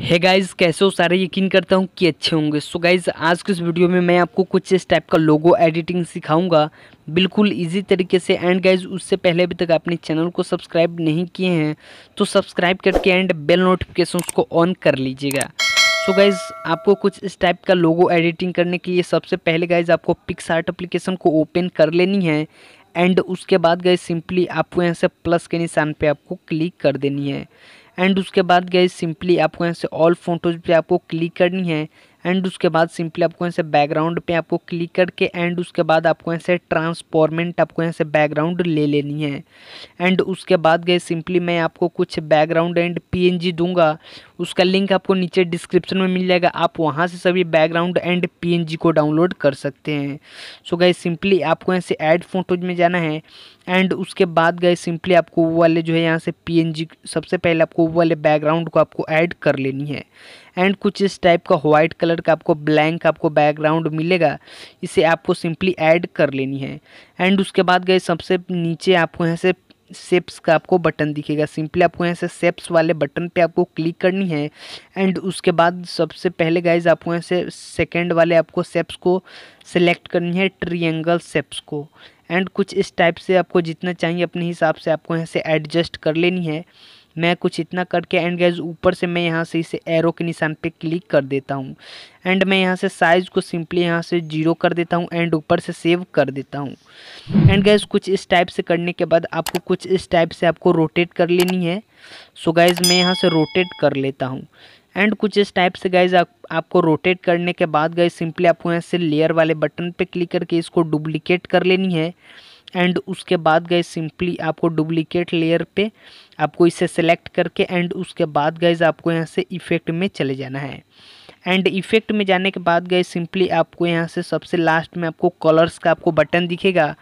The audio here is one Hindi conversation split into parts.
हे गाइज़ कैसे हो सारे यकीन करता हूँ कि अच्छे होंगे सो so आज के इस वीडियो में मैं आपको कुछ इस टाइप का लोगो एडिटिंग सिखाऊंगा बिल्कुल इजी तरीके से एंड गाइज़ उससे पहले अभी तक आपने चैनल को सब्सक्राइब नहीं किए हैं तो सब्सक्राइब करके एंड बेल नोटिफिकेशन को ऑन कर लीजिएगा सो so गाइज़ आपको कुछ इस टाइप का लोगो एडिटिंग करने के लिए सबसे पहले गाइज़ आपको पिक्स आर्ट अप्लीकेशन को ओपन कर लेनी है एंड उसके बाद गए सिंपली आपको यहाँ से प्लस के निशान पे आपको क्लिक कर देनी है एंड उसके बाद गए सिंपली आपको यहाँ से ऑल फोटोज़ पे आपको क्लिक करनी है एंड उसके बाद सिंपली आपको यहाँ से बैकग्राउंड पे आपको क्लिक करके एंड उसके बाद आपको यहाँ से ट्रांसफॉर्मेंट आपको यहाँ से बैकग्राउंड ले लेनी है एंड उसके बाद गए सिंपली मैं आपको कुछ बैकग्राउंड एंड पीएनजी दूंगा उसका लिंक आपको नीचे डिस्क्रिप्शन में मिल जाएगा आप वहाँ से सभी बैकग्राउंड एंड पी को डाउनलोड कर सकते हैं सो गए सिंपली आपको यहाँ से ऐड फोटोज में जाना है एंड उसके बाद गए सिंपली आपको वो वाले जो है यहाँ से पी सबसे पहले आपको वो वाले बैकग्राउंड को आपको ऐड कर लेनी है एंड कुछ इस टाइप का वाइट कलर का आपको ब्लैंक आपको बैकग्राउंड मिलेगा इसे आपको सिंपली ऐड कर लेनी है एंड उसके बाद गए सबसे नीचे आपको यहाँ से सेप्स का आपको बटन दिखेगा सिंपली आपको यहाँ से सेप्स वाले बटन पे आपको क्लिक करनी है एंड उसके बाद सबसे पहले गाइज आपको यहाँ से सेकेंड वाले आपको सेप्स को सिलेक्ट करनी है ट्रिएंगल सेप्स को एंड कुछ इस टाइप से आपको जितना चाहिए अपने हिसाब से आपको यहाँ से एडजस्ट कर लेनी है मैं कुछ इतना करके एंड गैज ऊपर से मैं यहाँ से इसे एरो के निशान पे क्लिक कर देता हूँ एंड मैं यहाँ से साइज़ को सिंपली यहाँ से जीरो कर देता हूँ एंड ऊपर से सेव कर देता हूँ एंड गैज कुछ इस टाइप से करने के बाद आपको कुछ इस टाइप से आपको रोटेट कर लेनी है सो so गैज मैं यहाँ से रोटेट कर लेता हूँ एंड कुछ इस टाइप से गाइज आप, आपको रोटेट करने के बाद गाइज सिंपली आपको यहाँ से लेयर वाले बटन पे क्लिक करके इसको डुप्लीकेट कर लेनी है एंड उसके बाद गए सिंपली आपको डुप्लीकेट लेयर पे आपको इसे सेलेक्ट करके एंड उसके बाद गए आपको यहाँ से इफेक्ट में चले जाना है एंड इफेक्ट में जाने के बाद गए सिंपली आपको यहाँ से सबसे लास्ट में आपको कलर्स का आपको बटन दिखेगा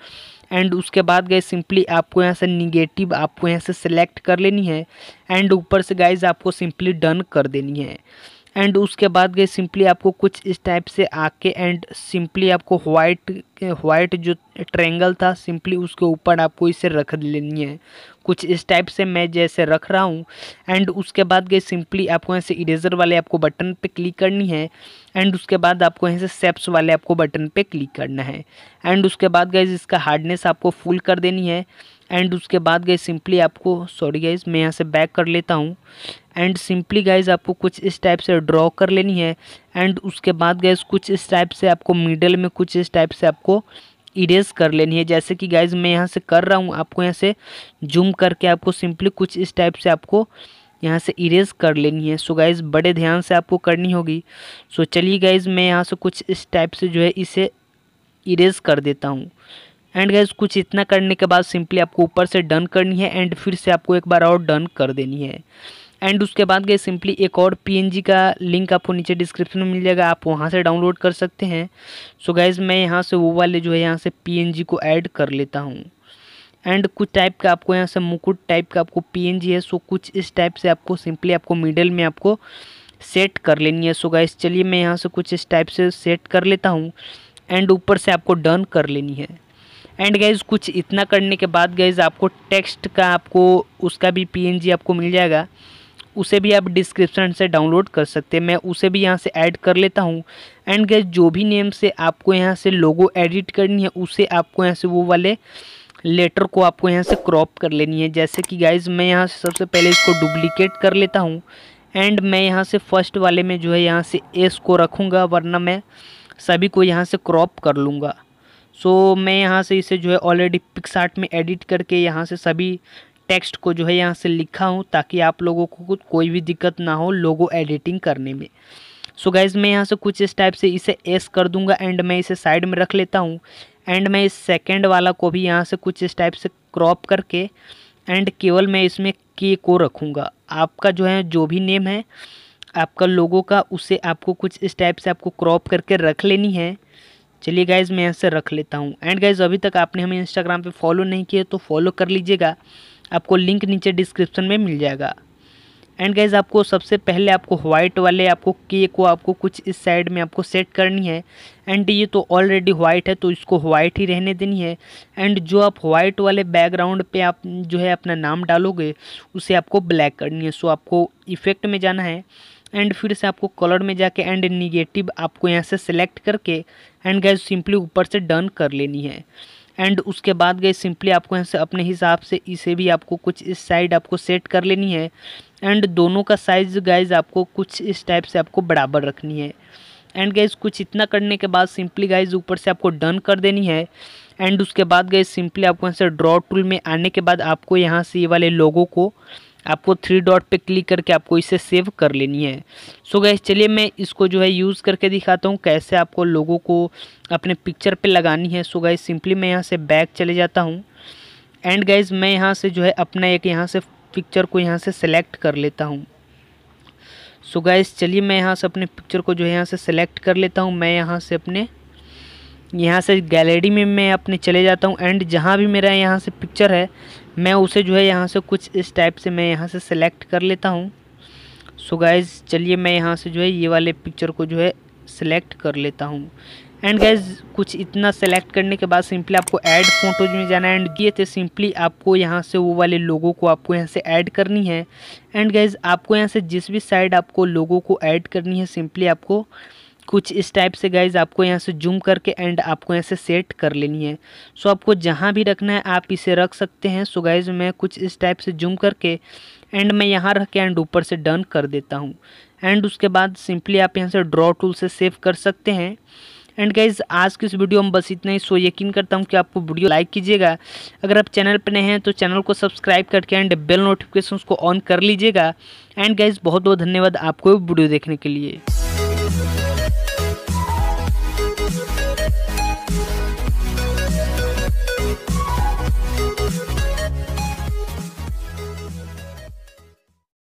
एंड उसके बाद गए सिंपली आपको यहाँ से निगेटिव आपको यहाँ से सेलेक्ट कर लेनी है एंड ऊपर से गाइज आपको सिंपली डन कर देनी है एंड उसके बाद गए सिंपली आपको कुछ इस टाइप से आके एंड सिंपली आपको वाइट वाइट जो ट्रेंगल था सिंपली उसके ऊपर आपको इसे रख लेनी है कुछ इस टाइप से मैं जैसे रख रहा हूँ एंड उसके बाद गए सिंपली आपको यहाँ से इरेजर वाले आपको बटन पे क्लिक करनी है एंड उसके बाद आपको यहाँ से सेप्स वाले आपको बटन पे क्लिक करना है एंड उसके बाद गए इसका हार्डनेस आपको फुल कर देनी है एंड उसके बाद गए सिंपली आपको सॉरी गाइज मैं यहाँ से बैक कर लेता हूँ एंड सिंपली गाइज आपको कुछ इस टाइप से ड्रॉ कर लेनी है एंड उसके बाद गए कुछ इस टाइप से आपको मिडल में कुछ इस टाइप से आपको इरेज कर लेनी है जैसे कि गाइज मैं यहाँ से कर रहा हूँ आपको यहाँ से जूम करके आपको सिंपली कुछ इस टाइप से आपको यहाँ से इरेज कर लेनी है सो गाइज़ बड़े ध्यान से आपको करनी होगी सो चलिए गाइज़ मैं यहाँ से कुछ इस टाइप से जो है इसे इरेज कर देता हूँ एंड गैस कुछ इतना करने के बाद सिंपली आपको ऊपर से डन करनी है एंड फिर से आपको एक बार और डन कर देनी है एंड उसके बाद गए सिंपली एक और पीएनजी का लिंक आपको नीचे डिस्क्रिप्शन में मिल जाएगा आप वहाँ से डाउनलोड कर सकते हैं सो so गैज़ मैं यहाँ से वो वाले जो है यहाँ से पीएनजी को ऐड कर लेता हूँ एंड कुछ टाइप का आपको यहाँ से मुकुट टाइप का आपको पीएनजी है सो so कुछ इस टाइप से आपको सिंपली आपको मिडल में आपको सेट कर लेनी है सो गैस चलिए मैं यहाँ से कुछ इस टाइप से सेट कर लेता हूँ एंड ऊपर से आपको डन कर लेनी है एंड गाइज कुछ इतना करने के बाद गाइज आपको टेक्स्ट का आपको उसका भी पीएनजी आपको मिल जाएगा उसे भी आप डिस्क्रिप्शन से डाउनलोड कर सकते हैं मैं उसे भी यहाँ से ऐड कर लेता हूँ एंड गैस जो भी नेम से आपको यहाँ से लोगो एडिट करनी है उसे आपको यहाँ से वो वाले लेटर को आपको यहाँ से क्रॉप कर लेनी है जैसे कि गाइज मैं यहाँ से सबसे पहले इसको डुप्लिकेट कर लेता हूँ एंड मैं यहाँ से फर्स्ट वाले में जो है यहाँ से एस को रखूँगा वरना मैं सभी को यहाँ से क्रॉप कर लूँगा सो so, मैं यहाँ से इसे जो है ऑलरेडी पिक्सार्ट में एडिट करके यहाँ से सभी टेक्स्ट को जो है यहाँ से लिखा हूँ ताकि आप लोगों को कोई भी दिक्कत ना हो लोगो एडिटिंग करने में सो so गाइज मैं यहाँ से कुछ इस टाइप से इसे एस कर दूंगा एंड मैं इसे साइड में रख लेता हूँ एंड मैं इस सेकेंड वाला को भी यहाँ से कुछ इस टाइप से क्रॉप करके एंड केवल मैं इसमें के को रखूँगा आपका जो है जो भी नेम है आपका लोगों का उसे आपको कुछ इस टाइप से आपको क्रॉप करके रख लेनी है चलिए गाइज मैं यहाँ से रख लेता हूँ एंड गाइज अभी तक आपने हमें इंस्टाग्राम पे फॉलो नहीं किया तो फॉलो कर लीजिएगा आपको लिंक नीचे डिस्क्रिप्शन में मिल जाएगा एंड गाइज आपको सबसे पहले आपको व्हाइट वाले आपको केक को आपको कुछ इस साइड में आपको सेट करनी है एंड ये तो ऑलरेडी व्हाइट है तो इसको व्हाइट ही रहने देनी है एंड जो आप व्हाइट वाले बैकग्राउंड पे आप जो है अपना नाम डालोगे उसे आपको ब्लैक करनी है सो आपको इफेक्ट में जाना है एंड फिर से आपको कलर में जाके एंड निगेटिव आपको यहाँ से सिलेक्ट करके एंड गैस सिंपली ऊपर से डन कर लेनी है एंड उसके बाद गए सिंपली आपको यहाँ से अपने हिसाब से इसे भी आपको कुछ इस साइड आपको सेट कर लेनी है एंड दोनों का साइज़ गाइज आपको कुछ इस टाइप से आपको बराबर रखनी है एंड गाइज कुछ इतना करने के बाद सिंपली गाइज ऊपर से आपको डन कर देनी है एंड उसके बाद गए सिंपली आपको यहाँ से ड्रॉ टूल में आने के बाद आपको यहाँ से ये वाले लोगों को आपको थ्री डॉट पे क्लिक करके आपको इसे सेव कर लेनी है सो गैस चलिए मैं इसको जो है यूज़ करके दिखाता हूँ कैसे आपको लोगों को अपने पिक्चर पे लगानी है सो गैस सिंपली मैं यहाँ से बैक चले जाता हूँ एंड गैस मैं यहाँ से जो है अपना एक यहाँ से पिक्चर को यहाँ से सेलेक्ट कर लेता हूँ सो गैस चलिए मैं यहाँ से अपने पिक्चर को जो है यहाँ से सेलेक्ट कर लेता हूँ मैं यहाँ से अपने यहाँ से गैलरी में मैं अपने चले जाता हूँ एंड जहाँ भी मेरा यहाँ से पिक्चर है मैं उसे जो है यहाँ से कुछ इस टाइप से मैं यहाँ से सिलेक्ट कर लेता हूँ सो गाइज़ चलिए मैं यहाँ से जो है ये वाले पिक्चर को जो है सिलेक्ट कर लेता हूँ एंड गाइज कुछ इतना सेलेक्ट करने के बाद सिंपली आपको ऐड फोटोज में जाना है एंड ये थे सिंपली आपको यहाँ से वो वाले लोगों को आपको यहाँ से ऐड करनी है एंड गाइज आपको यहाँ से जिस भी साइड आपको लोगों को ऐड करनी है सिंपली आपको कुछ इस टाइप से गाइज आपको यहाँ से जूम करके एंड आपको यहाँ से सेट कर लेनी है सो आपको जहाँ भी रखना है आप इसे रख सकते हैं सो गाइज मैं कुछ इस टाइप से जूम करके एंड मैं यहाँ रख के एंड ऊपर से डन कर देता हूँ एंड उसके बाद सिंपली आप यहाँ से ड्रॉ टूल से सेव कर सकते हैं एंड गाइज आज की इस वीडियो में बस इतना ही सो यकीन करता हूँ कि आपको वीडियो लाइक कीजिएगा अगर आप चैनल पर नए हैं तो चैनल को सब्सक्राइब करके एंड बेल नोटिफिकेशन को ऑन कर लीजिएगा एंड गाइज बहुत बहुत धन्यवाद आपको वीडियो देखने के लिए